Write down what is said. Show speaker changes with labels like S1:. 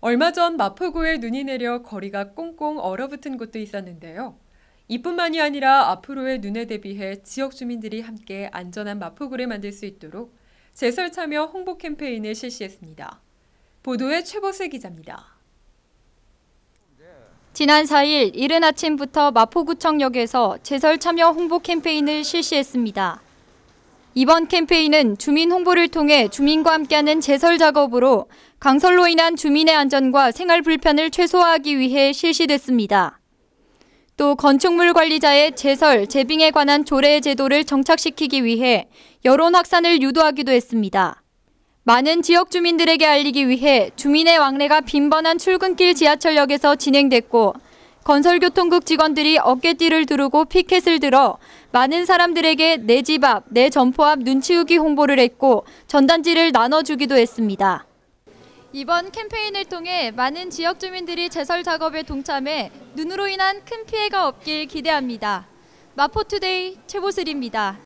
S1: 얼마 전 마포구에 눈이 내려 거리가 꽁꽁 얼어붙은 곳도 있었는데요. 이뿐만이 아니라 앞으로의 눈에 대비해 지역 주민들이 함께 안전한 마포구를 만들 수 있도록 제설 참여 홍보 캠페인을 실시했습니다. 보도에 최보세 기자입니다.
S2: 지난 4일 이른 아침부터 마포구청역에서 제설 참여 홍보 캠페인을 실시했습니다. 이번 캠페인은 주민 홍보를 통해 주민과 함께하는 제설 작업으로 강설로 인한 주민의 안전과 생활 불편을 최소화하기 위해 실시됐습니다. 또 건축물 관리자의 제설, 재빙에 관한 조례 제도를 정착시키기 위해 여론 확산을 유도하기도 했습니다. 많은 지역 주민들에게 알리기 위해 주민의 왕래가 빈번한 출근길 지하철역에서 진행됐고 건설교통국 직원들이 어깨띠를 두르고 피켓을 들어 많은 사람들에게 내 집 앞, 내 점포 앞 눈치우기 홍보를 했고 전단지를 나눠주기도 했습니다. 이번 캠페인을 통해 많은 지역 주민들이 제설 작업에 동참해 눈으로 인한 큰 피해가 없길 기대합니다. 마포투데이 최보슬입니다.